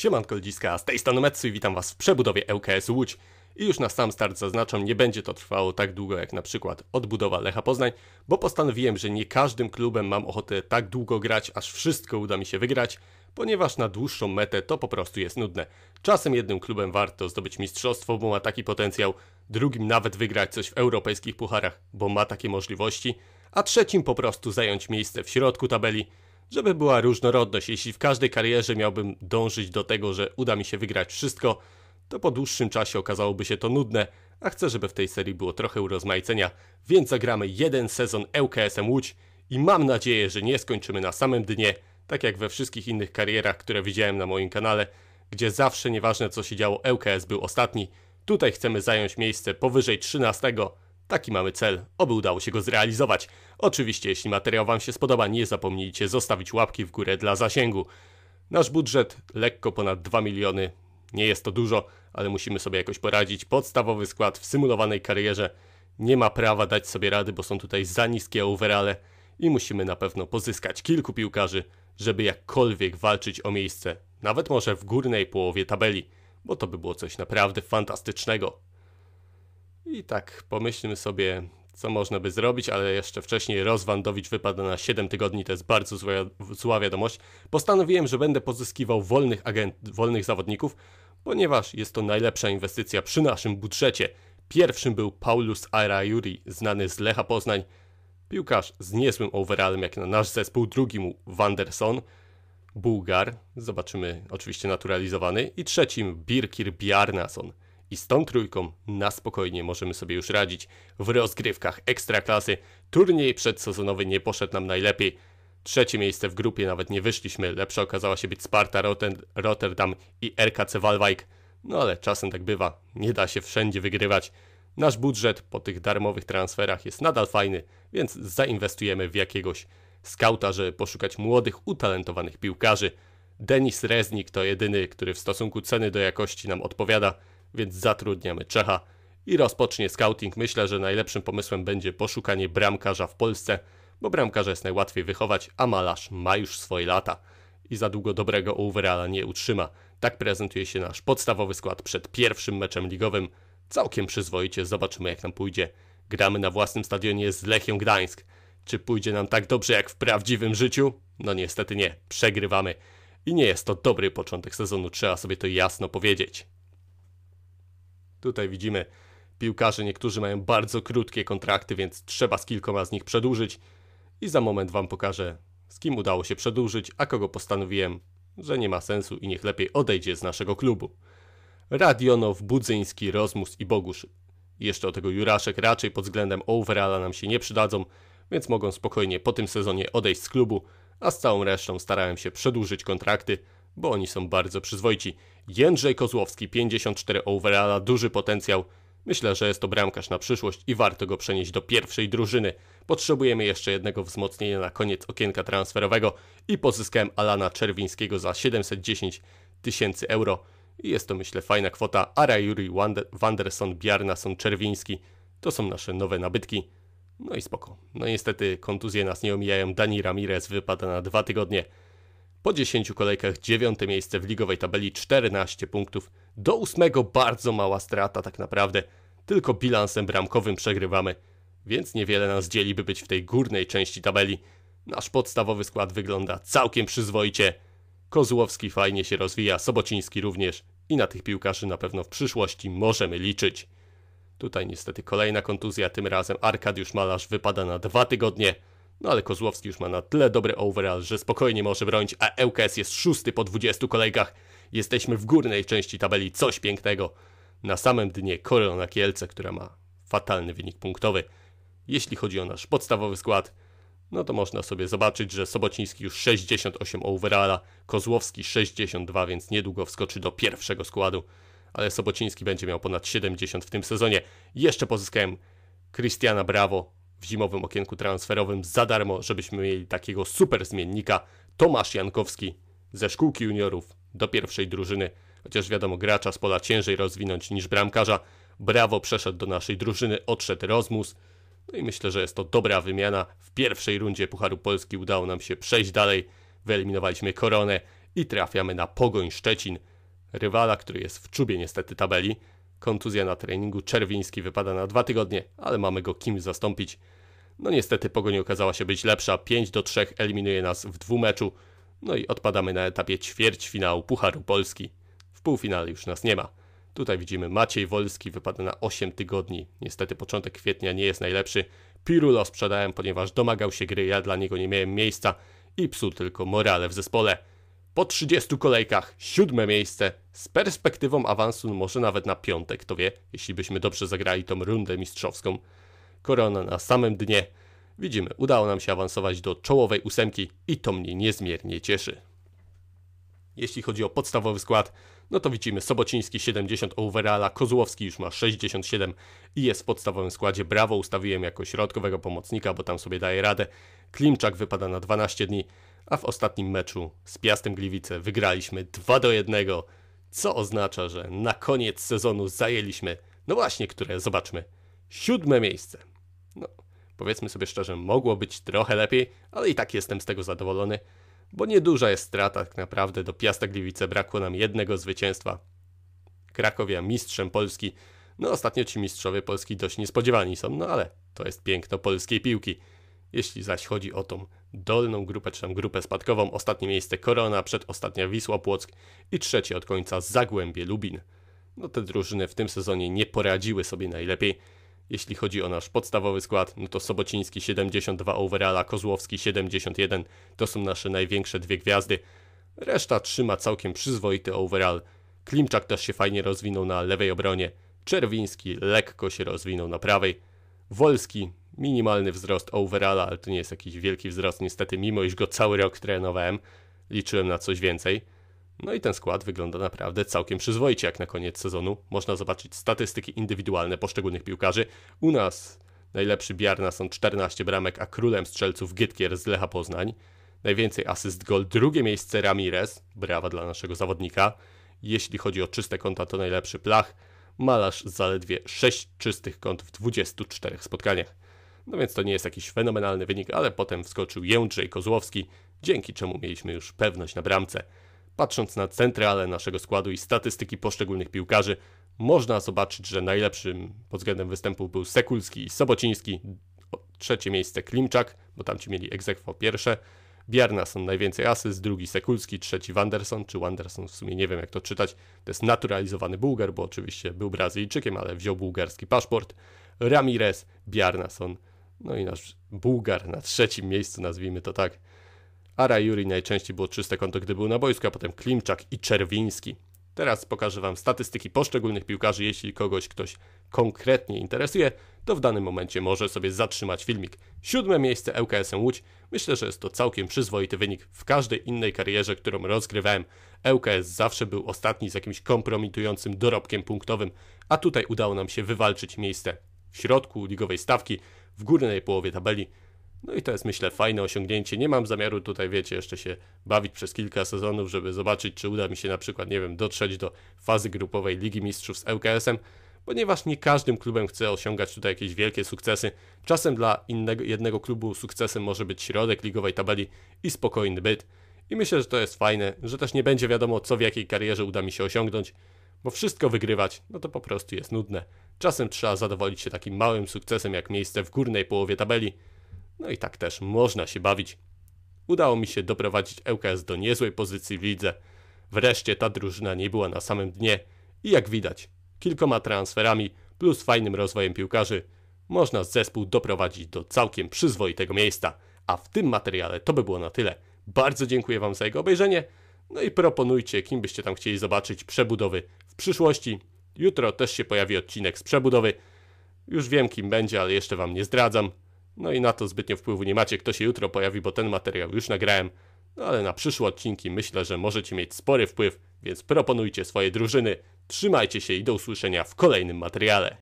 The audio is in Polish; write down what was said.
Siemanko Ludziska, z tej strony Metsu i witam Was w przebudowie ŁKS Łódź. I już na sam start zaznaczam, nie będzie to trwało tak długo jak na przykład odbudowa Lecha Poznań, bo postanowiłem, że nie każdym klubem mam ochotę tak długo grać, aż wszystko uda mi się wygrać, ponieważ na dłuższą metę to po prostu jest nudne. Czasem jednym klubem warto zdobyć mistrzostwo, bo ma taki potencjał, drugim nawet wygrać coś w europejskich pucharach, bo ma takie możliwości, a trzecim po prostu zająć miejsce w środku tabeli – żeby była różnorodność. Jeśli w każdej karierze miałbym dążyć do tego, że uda mi się wygrać wszystko, to po dłuższym czasie okazałoby się to nudne, a chcę, żeby w tej serii było trochę urozmaicenia, więc zagramy jeden sezon LKS Łódź i mam nadzieję, że nie skończymy na samym dnie, tak jak we wszystkich innych karierach, które widziałem na moim kanale, gdzie zawsze nieważne co się działo, LKS był ostatni. Tutaj chcemy zająć miejsce powyżej 13, Taki mamy cel, oby udało się go zrealizować. Oczywiście, jeśli materiał Wam się spodoba, nie zapomnijcie zostawić łapki w górę dla zasięgu. Nasz budżet lekko ponad 2 miliony. Nie jest to dużo, ale musimy sobie jakoś poradzić. Podstawowy skład w symulowanej karierze nie ma prawa dać sobie rady, bo są tutaj za niskie overale i musimy na pewno pozyskać kilku piłkarzy, żeby jakkolwiek walczyć o miejsce, nawet może w górnej połowie tabeli, bo to by było coś naprawdę fantastycznego. I tak pomyślmy sobie, co można by zrobić, ale jeszcze wcześniej Rozwandowicz wypada na 7 tygodni, to jest bardzo zła, zła wiadomość. Postanowiłem, że będę pozyskiwał wolnych, agent, wolnych zawodników, ponieważ jest to najlepsza inwestycja przy naszym budżecie. Pierwszym był Paulus Arajuri, znany z Lecha Poznań, piłkarz z niezłym overallem jak na nasz zespół, mu Wanderson, Bułgar, zobaczymy oczywiście naturalizowany i trzecim Birkir Bjarnason. I z tą trójką na spokojnie możemy sobie już radzić w rozgrywkach ekstraklasy. Turniej przedsezonowy nie poszedł nam najlepiej. Trzecie miejsce w grupie nawet nie wyszliśmy. Lepsza okazała się być Sparta Rotter Rotterdam i RKC Walwajk. No ale czasem tak bywa. Nie da się wszędzie wygrywać. Nasz budżet po tych darmowych transferach jest nadal fajny, więc zainwestujemy w jakiegoś skauta, żeby poszukać młodych, utalentowanych piłkarzy. Denis Reznik to jedyny, który w stosunku ceny do jakości nam odpowiada – więc zatrudniamy Czecha i rozpocznie scouting. Myślę, że najlepszym pomysłem będzie poszukanie bramkarza w Polsce, bo bramkarza jest najłatwiej wychować, a malarz ma już swoje lata i za długo dobrego overalla nie utrzyma. Tak prezentuje się nasz podstawowy skład przed pierwszym meczem ligowym. Całkiem przyzwoicie, zobaczymy jak nam pójdzie. Gramy na własnym stadionie z Lechią Gdańsk. Czy pójdzie nam tak dobrze jak w prawdziwym życiu? No niestety nie, przegrywamy. I nie jest to dobry początek sezonu, trzeba sobie to jasno powiedzieć. Tutaj widzimy, piłkarze niektórzy mają bardzo krótkie kontrakty, więc trzeba z kilkoma z nich przedłużyć. I za moment Wam pokażę, z kim udało się przedłużyć, a kogo postanowiłem, że nie ma sensu i niech lepiej odejdzie z naszego klubu. Radionow, Budzyński, Rozmus i Bogusz. Jeszcze o tego Juraszek raczej pod względem overalla nam się nie przydadzą, więc mogą spokojnie po tym sezonie odejść z klubu, a z całą resztą starałem się przedłużyć kontrakty, bo oni są bardzo przyzwoici Jędrzej Kozłowski, 54 overalla, duży potencjał. Myślę, że jest to bramkarz na przyszłość i warto go przenieść do pierwszej drużyny. Potrzebujemy jeszcze jednego wzmocnienia na koniec okienka transferowego i pozyskałem Alana Czerwińskiego za 710 tysięcy euro. I jest to myślę fajna kwota. Ara Wander, Wanderson, Bjarnason, Czerwiński to są nasze nowe nabytki. No i spoko. No niestety kontuzje nas nie omijają. Dani Ramirez wypada na dwa tygodnie. Po 10 kolejkach 9 miejsce w ligowej tabeli 14 punktów. Do 8 bardzo mała strata tak naprawdę. Tylko bilansem bramkowym przegrywamy, więc niewiele nas dzieli, by być w tej górnej części tabeli. Nasz podstawowy skład wygląda całkiem przyzwoicie. Kozłowski fajnie się rozwija, Sobociński również i na tych piłkarzy na pewno w przyszłości możemy liczyć. Tutaj niestety kolejna kontuzja, tym razem Arkadiusz Malarz wypada na dwa tygodnie. No ale Kozłowski już ma na tyle dobry overall, że spokojnie może bronić, a ŁKS jest szósty po 20 kolejkach. Jesteśmy w górnej części tabeli, coś pięknego. Na samym dnie Korona Kielce, która ma fatalny wynik punktowy. Jeśli chodzi o nasz podstawowy skład, no to można sobie zobaczyć, że Sobociński już 68 overalla, Kozłowski 62, więc niedługo wskoczy do pierwszego składu, ale Sobociński będzie miał ponad 70 w tym sezonie. Jeszcze pozyskałem Christiana Bravo, w zimowym okienku transferowym za darmo, żebyśmy mieli takiego super zmiennika. Tomasz Jankowski ze szkółki juniorów do pierwszej drużyny. Chociaż wiadomo, gracza z pola ciężej rozwinąć niż bramkarza. Brawo przeszedł do naszej drużyny, odszedł Rozmus. No i myślę, że jest to dobra wymiana. W pierwszej rundzie Pucharu Polski udało nam się przejść dalej. Wyeliminowaliśmy koronę i trafiamy na Pogoń Szczecin, rywala, który jest w czubie niestety tabeli kontuzja na treningu, Czerwiński wypada na dwa tygodnie, ale mamy go kim zastąpić. No niestety Pogoń okazała się być lepsza, 5 do 3 eliminuje nas w dwumeczu, no i odpadamy na etapie finału Pucharu Polski. W półfinale już nas nie ma. Tutaj widzimy Maciej Wolski wypada na 8 tygodni. Niestety początek kwietnia nie jest najlepszy. Pirulo sprzedałem, ponieważ domagał się gry, ja dla niego nie miałem miejsca i psu tylko morale w zespole. Po 30 kolejkach siódme miejsce z perspektywą awansu może nawet na piątek, kto wie, jeśli byśmy dobrze zagrali tą rundę mistrzowską. Korona na samym dnie. Widzimy, udało nam się awansować do czołowej ósemki i to mnie niezmiernie cieszy. Jeśli chodzi o podstawowy skład, no to widzimy Sobociński 70 overalla, Kozłowski już ma 67 i jest w podstawowym składzie. Brawo ustawiłem jako środkowego pomocnika, bo tam sobie daje radę. Klimczak wypada na 12 dni a w ostatnim meczu z Piastem Gliwice wygraliśmy 2 do 1, co oznacza, że na koniec sezonu zajęliśmy, no właśnie, które zobaczmy, siódme miejsce. No, powiedzmy sobie szczerze, mogło być trochę lepiej, ale i tak jestem z tego zadowolony, bo nieduża jest strata tak naprawdę. Do Piasta Gliwice brakło nam jednego zwycięstwa. Krakowia mistrzem Polski. No ostatnio ci mistrzowie Polski dość niespodziewani są, no ale to jest piękno polskiej piłki. Jeśli zaś chodzi o tą dolną grupę, czy tam grupę spadkową, ostatnie miejsce Korona, przedostatnia Wisła Płock i trzecie od końca Zagłębie Lubin. No te drużyny w tym sezonie nie poradziły sobie najlepiej. Jeśli chodzi o nasz podstawowy skład, no to Sobociński 72 overalla, Kozłowski 71, to są nasze największe dwie gwiazdy. Reszta trzyma całkiem przyzwoity overall. Klimczak też się fajnie rozwinął na lewej obronie, Czerwiński lekko się rozwinął na prawej. Wolski minimalny wzrost overalla, ale to nie jest jakiś wielki wzrost niestety, mimo iż go cały rok trenowałem, liczyłem na coś więcej. No i ten skład wygląda naprawdę całkiem przyzwoicie jak na koniec sezonu. Można zobaczyć statystyki indywidualne poszczególnych piłkarzy. U nas najlepszy Biarna są 14 bramek, a królem strzelców Gytkier z Lecha Poznań. Najwięcej asyst gol, drugie miejsce Ramirez, brawa dla naszego zawodnika. Jeśli chodzi o czyste konta, to najlepszy Plach. Malarz zaledwie 6 czystych kąt w 24 spotkaniach. No więc to nie jest jakiś fenomenalny wynik, ale potem wskoczył Jędrzej Kozłowski, dzięki czemu mieliśmy już pewność na bramce. Patrząc na centrale naszego składu i statystyki poszczególnych piłkarzy, można zobaczyć, że najlepszym pod względem występów był Sekulski i Sobociński, trzecie miejsce Klimczak, bo tamci mieli egzekwo pierwsze, Bjarnason najwięcej asyst, drugi Sekulski, trzeci Wanderson, czy Wanderson w sumie nie wiem jak to czytać, to jest naturalizowany Bułgar, bo oczywiście był Brazylijczykiem, ale wziął bułgarski paszport, Ramirez, Bjarnason, no i nasz Bułgar na trzecim miejscu, nazwijmy to tak. Ara Juri najczęściej było czyste konto, gdy był na boisku, a potem Klimczak i Czerwiński. Teraz pokażę Wam statystyki poszczególnych piłkarzy. Jeśli kogoś ktoś konkretnie interesuje, to w danym momencie może sobie zatrzymać filmik. Siódme miejsce ŁKS-em Łódź. Myślę, że jest to całkiem przyzwoity wynik w każdej innej karierze, którą rozgrywałem. ŁKS zawsze był ostatni z jakimś kompromitującym dorobkiem punktowym, a tutaj udało nam się wywalczyć miejsce w środku ligowej stawki w górnej połowie tabeli. No i to jest myślę fajne osiągnięcie. Nie mam zamiaru tutaj, wiecie, jeszcze się bawić przez kilka sezonów, żeby zobaczyć, czy uda mi się na przykład, nie wiem, dotrzeć do fazy grupowej Ligi Mistrzów z lks em ponieważ nie każdym klubem chce osiągać tutaj jakieś wielkie sukcesy. Czasem dla innego, jednego klubu sukcesem może być środek ligowej tabeli i spokojny byt. I myślę, że to jest fajne, że też nie będzie wiadomo, co w jakiej karierze uda mi się osiągnąć bo wszystko wygrywać, no to po prostu jest nudne. Czasem trzeba zadowolić się takim małym sukcesem jak miejsce w górnej połowie tabeli. No i tak też można się bawić. Udało mi się doprowadzić ŁKS do niezłej pozycji w lidze. Wreszcie ta drużyna nie była na samym dnie i jak widać, kilkoma transferami plus fajnym rozwojem piłkarzy można zespół doprowadzić do całkiem przyzwoitego miejsca. A w tym materiale to by było na tyle. Bardzo dziękuję Wam za jego obejrzenie. No i proponujcie, kim byście tam chcieli zobaczyć przebudowy w przyszłości. Jutro też się pojawi odcinek z przebudowy. Już wiem, kim będzie, ale jeszcze wam nie zdradzam. No i na to zbytnio wpływu nie macie, kto się jutro pojawi, bo ten materiał już nagrałem. No ale na przyszłe odcinki myślę, że możecie mieć spory wpływ, więc proponujcie swoje drużyny. Trzymajcie się i do usłyszenia w kolejnym materiale.